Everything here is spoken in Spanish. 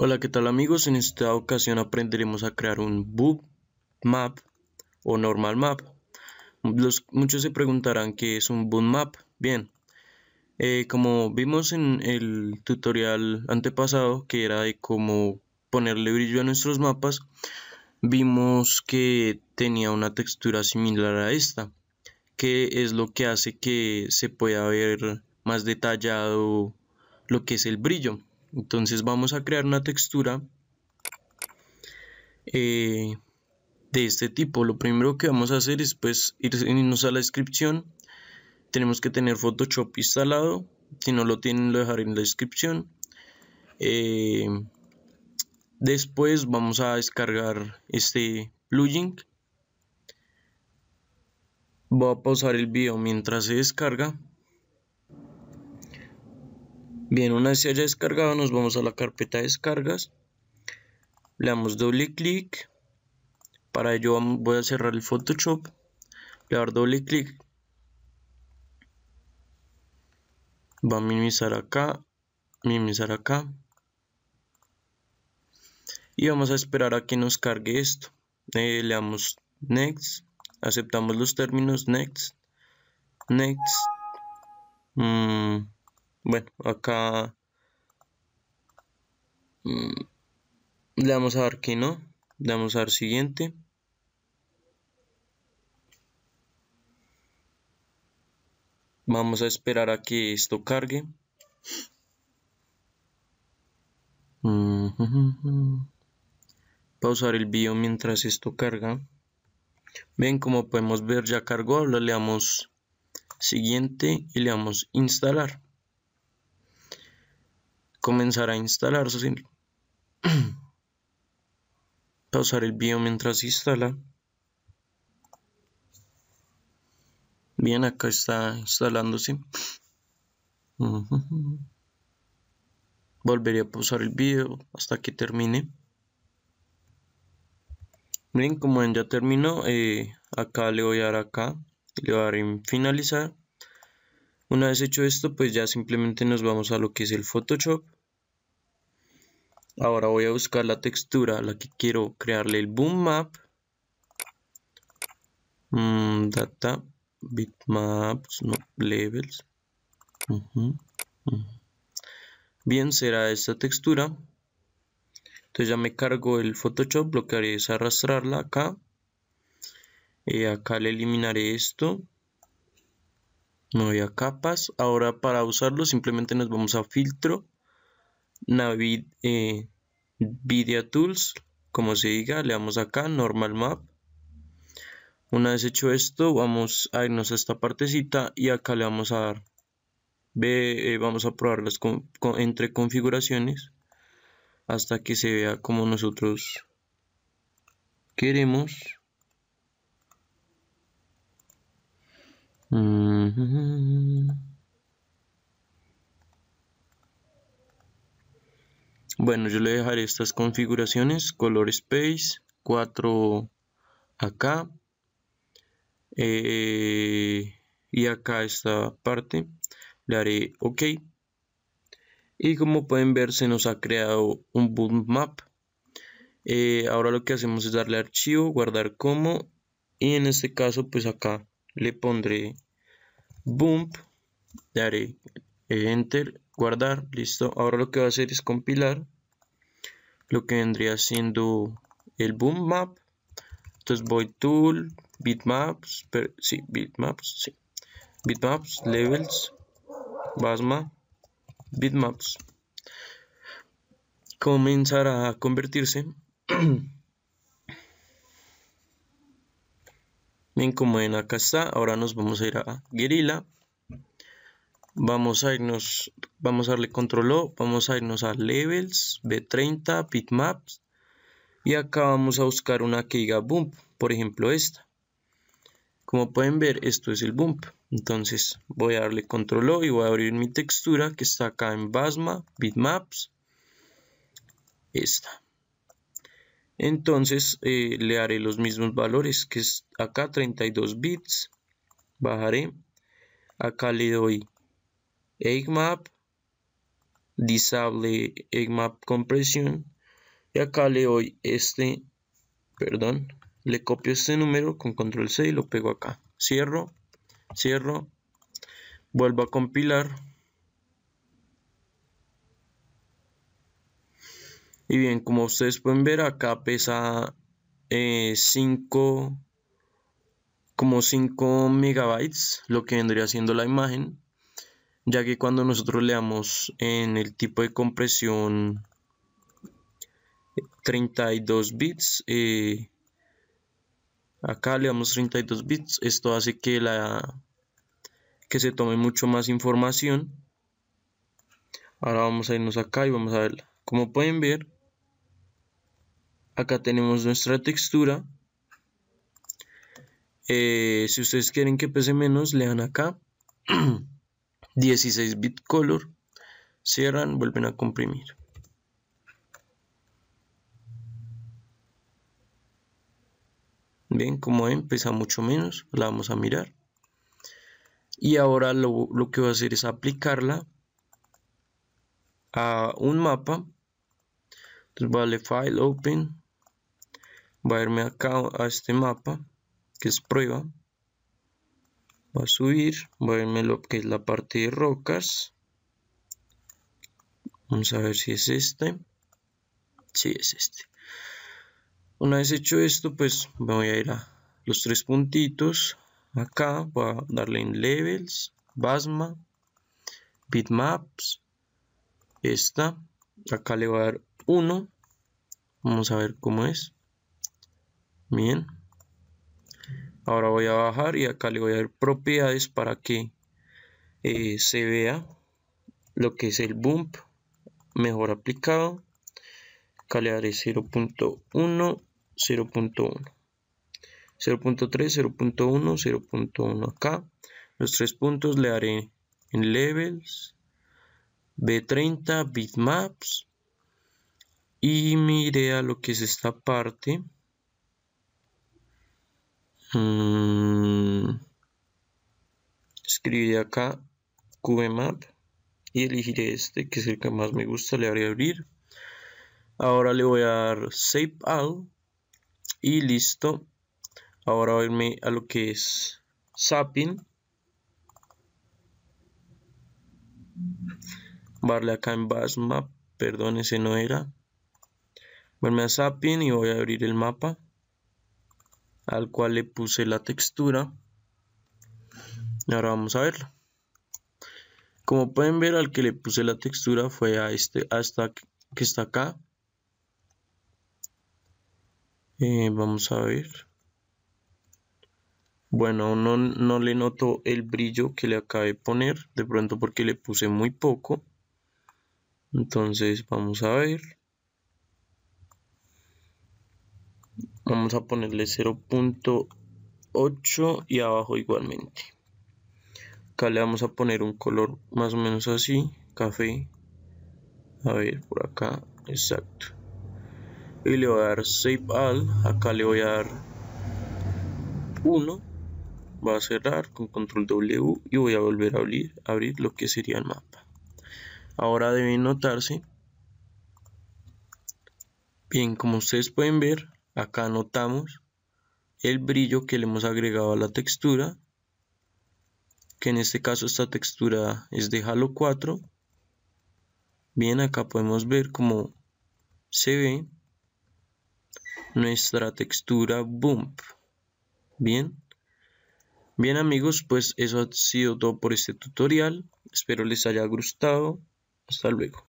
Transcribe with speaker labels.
Speaker 1: Hola, ¿qué tal amigos? En esta ocasión aprenderemos a crear un bump map o normal map. muchos se preguntarán qué es un bump map. Bien, eh, como vimos en el tutorial antepasado, que era de cómo ponerle brillo a nuestros mapas, vimos que tenía una textura similar a esta, que es lo que hace que se pueda ver más detallado lo que es el brillo. Entonces vamos a crear una textura eh, de este tipo. Lo primero que vamos a hacer es pues, irnos a la descripción. Tenemos que tener Photoshop instalado. Si no lo tienen lo dejaré en la descripción. Eh, después vamos a descargar este plugin. Voy a pausar el video mientras se descarga. Bien, una vez se haya descargado, nos vamos a la carpeta descargas. Le damos doble clic. Para ello voy a cerrar el Photoshop. Le dar doble clic. Va a minimizar acá, minimizar acá. Y vamos a esperar a que nos cargue esto. Eh, le damos next. Aceptamos los términos next. Next. Mm. Bueno, acá mm, le vamos a dar que no. Le vamos a dar siguiente. Vamos a esperar a que esto cargue. Mm, Pausar el video mientras esto carga. Ven, como podemos ver, ya cargó. le damos siguiente y le damos instalar comenzar a instalar pausar el video mientras se instala bien acá está instalándose volvería a pausar el video hasta que termine bien como ven ya terminó eh, acá le voy a dar acá le voy a dar en finalizar una vez hecho esto pues ya simplemente nos vamos a lo que es el photoshop Ahora voy a buscar la textura a la que quiero crearle el boom map. Mm, data, bitmaps, no, levels. Bien, será esta textura. Entonces ya me cargo el Photoshop, lo que haré es arrastrarla acá. Y eh, acá le eliminaré esto. No voy a capas. Ahora para usarlo simplemente nos vamos a filtro Navid, eh, Video Tools, como se diga, le damos acá, Normal Map. Una vez hecho esto, vamos a irnos a esta partecita y acá le vamos a dar, eh, vamos a probar las entre configuraciones hasta que se vea como nosotros queremos. Mm. Bueno, yo le dejaré estas configuraciones, color space, 4 acá, eh, y acá esta parte, le haré OK. Y como pueden ver, se nos ha creado un boom map. Eh, ahora lo que hacemos es darle archivo, guardar como, y en este caso, pues acá le pondré Boom, le haré enter, guardar, listo. Ahora lo que va a hacer es compilar lo que vendría siendo el boom map entonces voy tool bitmaps sí bitmaps sí bitmaps levels basma bitmaps comenzar a convertirse bien como ven acá está ahora nos vamos a ir a guerrilla Vamos a irnos, vamos a darle control O, vamos a irnos a levels, B30, bitmaps. Y acá vamos a buscar una que diga bump, por ejemplo esta. Como pueden ver, esto es el bump. Entonces voy a darle control O y voy a abrir mi textura que está acá en Basma, bitmaps. Esta. Entonces eh, le haré los mismos valores que es acá 32 bits. Bajaré. Acá le doy Eggmap disable Eggmap Compression y acá le doy este, perdón, le copio este número con control C y lo pego acá. Cierro, cierro, vuelvo a compilar. Y bien, como ustedes pueden ver, acá pesa 5 eh, como 5 megabytes, lo que vendría siendo la imagen ya que cuando nosotros leamos en el tipo de compresión 32 bits eh, acá le damos 32 bits esto hace que la que se tome mucho más información ahora vamos a irnos acá y vamos a ver como pueden ver acá tenemos nuestra textura eh, si ustedes quieren que pese menos lean acá 16 bit color, cierran, vuelven a comprimir. bien, como ven, pesa mucho menos, la vamos a mirar. Y ahora lo, que voy a hacer es aplicarla a un mapa. Entonces voy a File, Open. Voy a irme acá a este mapa, que es prueba a subir voy a ver lo que es la parte de rocas vamos a ver si es este si es este una vez hecho esto pues me voy a ir a los tres puntitos acá voy a darle en levels basma bitmaps esta acá le voy a dar uno, vamos a ver cómo es bien Ahora voy a bajar y acá le voy a dar propiedades para que eh, se vea lo que es el bump mejor aplicado. Acá le daré 0.1, 0.1. 0.3, 0.1, 0.1 acá. Los tres puntos le haré en levels, B30, bitmaps. Y miré a lo que es esta parte. Escribir mm. escribiré acá QMAP y elegiré este que es el que más me gusta. Le haré abrir. Ahora le voy a dar Save All y listo. Ahora voy a irme a lo que es Zapping. Darle acá en Bass Map, perdón, ese no era. Voy a Zapping y voy a abrir el mapa al cual le puse la textura y ahora vamos a verlo como pueden ver al que le puse la textura fue a este hasta que está acá eh, vamos a ver bueno no, no le noto el brillo que le acabé de poner de pronto porque le puse muy poco entonces vamos a ver vamos a ponerle 0.8 y abajo igualmente acá le vamos a poner un color más o menos así café a ver por acá exacto y le voy a dar save all acá le voy a dar 1 va a cerrar con control W y voy a volver a abrir, abrir lo que sería el mapa ahora deben notarse bien como ustedes pueden ver Acá notamos el brillo que le hemos agregado a la textura, que en este caso esta textura es de Halo 4. Bien, acá podemos ver cómo se ve nuestra textura bump. Bien. Bien amigos, pues eso ha sido todo por este tutorial. Espero les haya gustado. Hasta luego.